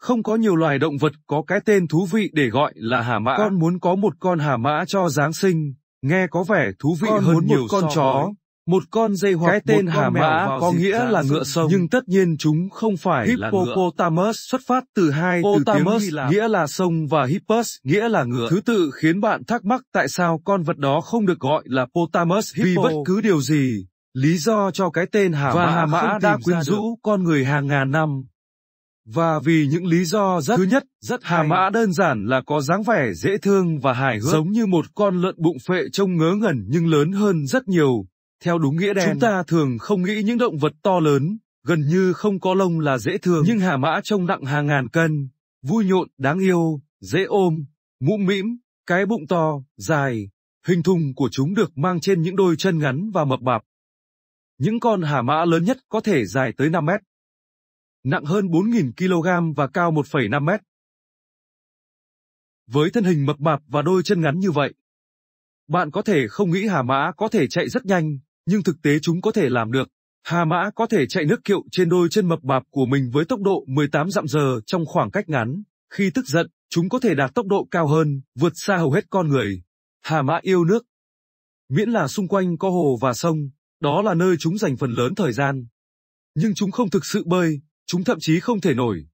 Không có nhiều loài động vật có cái tên thú vị để gọi là hà mã. Con muốn có một con hà mã cho Giáng sinh, nghe có vẻ thú vị con hơn muốn nhiều một con so chó. một con dây hoặc cái tên hà mã có nghĩa là ngựa sông nhưng tất nhiên chúng không phải hippopotamus xuất phát từ hai từ tiếng nghĩa là sông và hippus nghĩa là ngựa thứ tự khiến bạn thắc mắc tại sao con vật đó không được gọi là potamus hippo. vì bất cứ điều gì lý do cho cái tên hà và mã hà mã đã quyến rũ con người hàng ngàn năm và vì những lý do rất thứ nhất, rất hà mã đơn giản là có dáng vẻ dễ thương và hài hước, giống như một con lợn bụng phệ trông ngớ ngẩn nhưng lớn hơn rất nhiều. Theo đúng nghĩa đen, chúng ta thường không nghĩ những động vật to lớn, gần như không có lông là dễ thương, nhưng hà mã trông nặng hàng ngàn cân, vui nhộn, đáng yêu, dễ ôm, mũm mĩm, cái bụng to, dài, hình thùng của chúng được mang trên những đôi chân ngắn và mập mạp. Những con hà mã lớn nhất có thể dài tới 5 mét, nặng hơn 4.000 kg và cao 1,5 mét. Với thân hình mập mạp và đôi chân ngắn như vậy, bạn có thể không nghĩ hà mã có thể chạy rất nhanh, nhưng thực tế chúng có thể làm được. Hà mã có thể chạy nước kiệu trên đôi chân mập mạp của mình với tốc độ 18 dặm giờ trong khoảng cách ngắn. Khi tức giận, chúng có thể đạt tốc độ cao hơn, vượt xa hầu hết con người. Hà mã yêu nước. Miễn là xung quanh có hồ và sông, đó là nơi chúng dành phần lớn thời gian. Nhưng chúng không thực sự bơi, chúng thậm chí không thể nổi.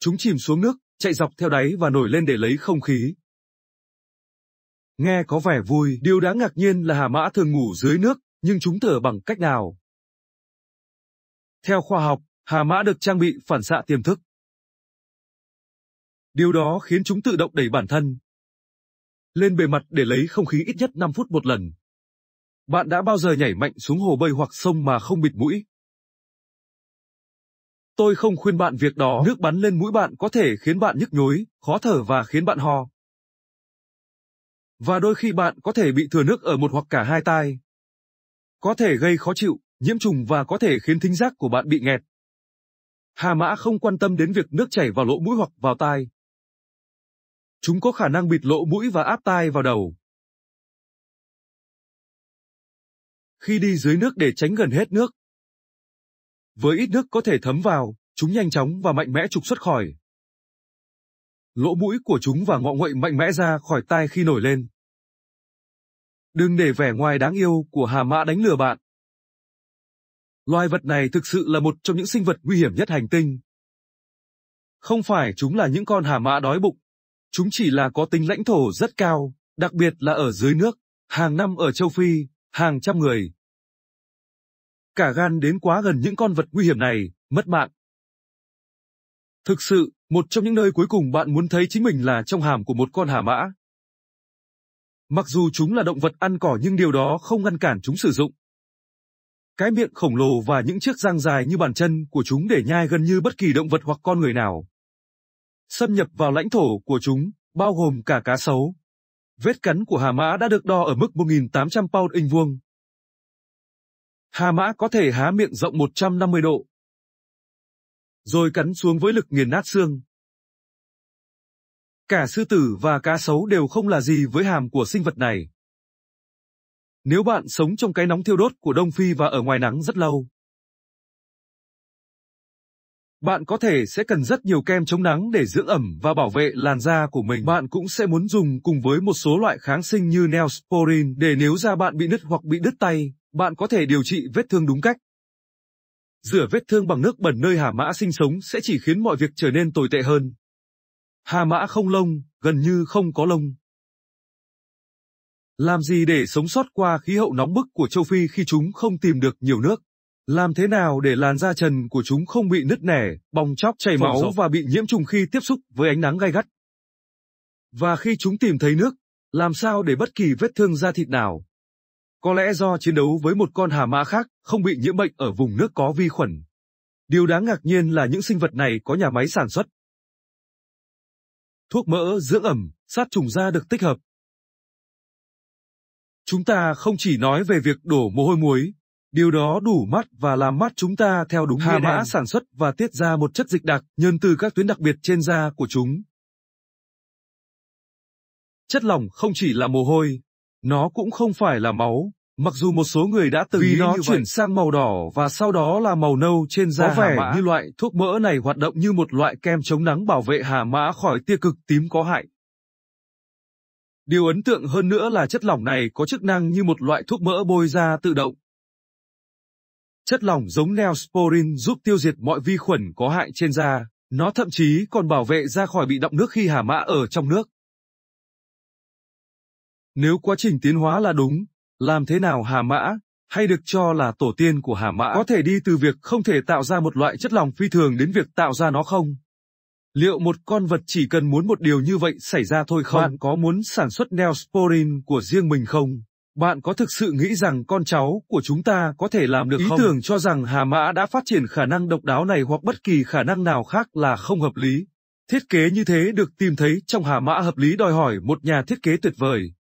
Chúng chìm xuống nước, chạy dọc theo đáy và nổi lên để lấy không khí. Nghe có vẻ vui, điều đáng ngạc nhiên là hà mã thường ngủ dưới nước, nhưng chúng thở bằng cách nào? Theo khoa học, hà mã được trang bị phản xạ tiềm thức. Điều đó khiến chúng tự động đẩy bản thân. Lên bề mặt để lấy không khí ít nhất 5 phút một lần. Bạn đã bao giờ nhảy mạnh xuống hồ bơi hoặc sông mà không bịt mũi? Tôi không khuyên bạn việc đó. Nước bắn lên mũi bạn có thể khiến bạn nhức nhối, khó thở và khiến bạn ho. Và đôi khi bạn có thể bị thừa nước ở một hoặc cả hai tai. Có thể gây khó chịu, nhiễm trùng và có thể khiến thính giác của bạn bị nghẹt. Hà mã không quan tâm đến việc nước chảy vào lỗ mũi hoặc vào tai. Chúng có khả năng bịt lỗ mũi và áp tai vào đầu. Khi đi dưới nước để tránh gần hết nước, với ít nước có thể thấm vào, chúng nhanh chóng và mạnh mẽ trục xuất khỏi. Lỗ mũi của chúng và ngọ nguậy mạnh mẽ ra khỏi tai khi nổi lên. Đừng để vẻ ngoài đáng yêu của hà mã đánh lừa bạn. Loài vật này thực sự là một trong những sinh vật nguy hiểm nhất hành tinh. Không phải chúng là những con hà mã đói bụng, chúng chỉ là có tính lãnh thổ rất cao, đặc biệt là ở dưới nước, hàng năm ở châu Phi, hàng trăm người, Cả gan đến quá gần những con vật nguy hiểm này, mất mạng. Thực sự, một trong những nơi cuối cùng bạn muốn thấy chính mình là trong hàm của một con hà mã. Mặc dù chúng là động vật ăn cỏ nhưng điều đó không ngăn cản chúng sử dụng. Cái miệng khổng lồ và những chiếc răng dài như bàn chân của chúng để nhai gần như bất kỳ động vật hoặc con người nào. Xâm nhập vào lãnh thổ của chúng, bao gồm cả cá sấu. Vết cắn của hà mã đã được đo ở mức 1.800 pound inch vuông, Hà mã có thể há miệng rộng 150 độ. Rồi cắn xuống với lực nghiền nát xương. Cả sư tử và cá sấu đều không là gì với hàm của sinh vật này. Nếu bạn sống trong cái nóng thiêu đốt của Đông Phi và ở ngoài nắng rất lâu, bạn có thể sẽ cần rất nhiều kem chống nắng để dưỡng ẩm và bảo vệ làn da của mình. Bạn cũng sẽ muốn dùng cùng với một số loại kháng sinh như Neosporin để nếu da bạn bị nứt hoặc bị đứt tay, bạn có thể điều trị vết thương đúng cách. Rửa vết thương bằng nước bẩn nơi hà mã sinh sống sẽ chỉ khiến mọi việc trở nên tồi tệ hơn. Hà mã không lông, gần như không có lông. Làm gì để sống sót qua khí hậu nóng bức của châu Phi khi chúng không tìm được nhiều nước? Làm thế nào để làn da trần của chúng không bị nứt nẻ, bong chóc chảy máu dọc. và bị nhiễm trùng khi tiếp xúc với ánh nắng gay gắt? Và khi chúng tìm thấy nước, làm sao để bất kỳ vết thương da thịt nào, có lẽ do chiến đấu với một con hà mã khác, không bị nhiễm bệnh ở vùng nước có vi khuẩn. Điều đáng ngạc nhiên là những sinh vật này có nhà máy sản xuất. Thuốc mỡ, dưỡng ẩm, sát trùng da được tích hợp. Chúng ta không chỉ nói về việc đổ mồ hôi muối, điều đó đủ mắt và làm mắt chúng ta theo đúng hà mã sản xuất và tiết ra một chất dịch đặc nhân từ các tuyến đặc biệt trên da của chúng. Chất lỏng không chỉ là mồ hôi, nó cũng không phải là máu, mặc dù một số người đã từng Vì nghĩ nó chuyển vậy. sang màu đỏ và sau đó là màu nâu trên da Có vẻ như loại thuốc mỡ này hoạt động như một loại kem chống nắng bảo vệ hà mã khỏi tia cực tím có hại. Điều ấn tượng hơn nữa là chất lỏng này có chức năng như một loại thuốc mỡ bôi da tự động. Chất lỏng giống Neosporin giúp tiêu diệt mọi vi khuẩn có hại trên da, nó thậm chí còn bảo vệ da khỏi bị đọng nước khi hà mã ở trong nước. Nếu quá trình tiến hóa là đúng, làm thế nào Hà Mã, hay được cho là tổ tiên của Hà Mã có thể đi từ việc không thể tạo ra một loại chất lòng phi thường đến việc tạo ra nó không? Liệu một con vật chỉ cần muốn một điều như vậy xảy ra thôi không? Bạn có muốn sản xuất Neosporin của riêng mình không? Bạn có thực sự nghĩ rằng con cháu của chúng ta có thể làm được Ý không? Ý tưởng cho rằng Hà Mã đã phát triển khả năng độc đáo này hoặc bất kỳ khả năng nào khác là không hợp lý. Thiết kế như thế được tìm thấy trong Hà Mã hợp lý đòi hỏi một nhà thiết kế tuyệt vời.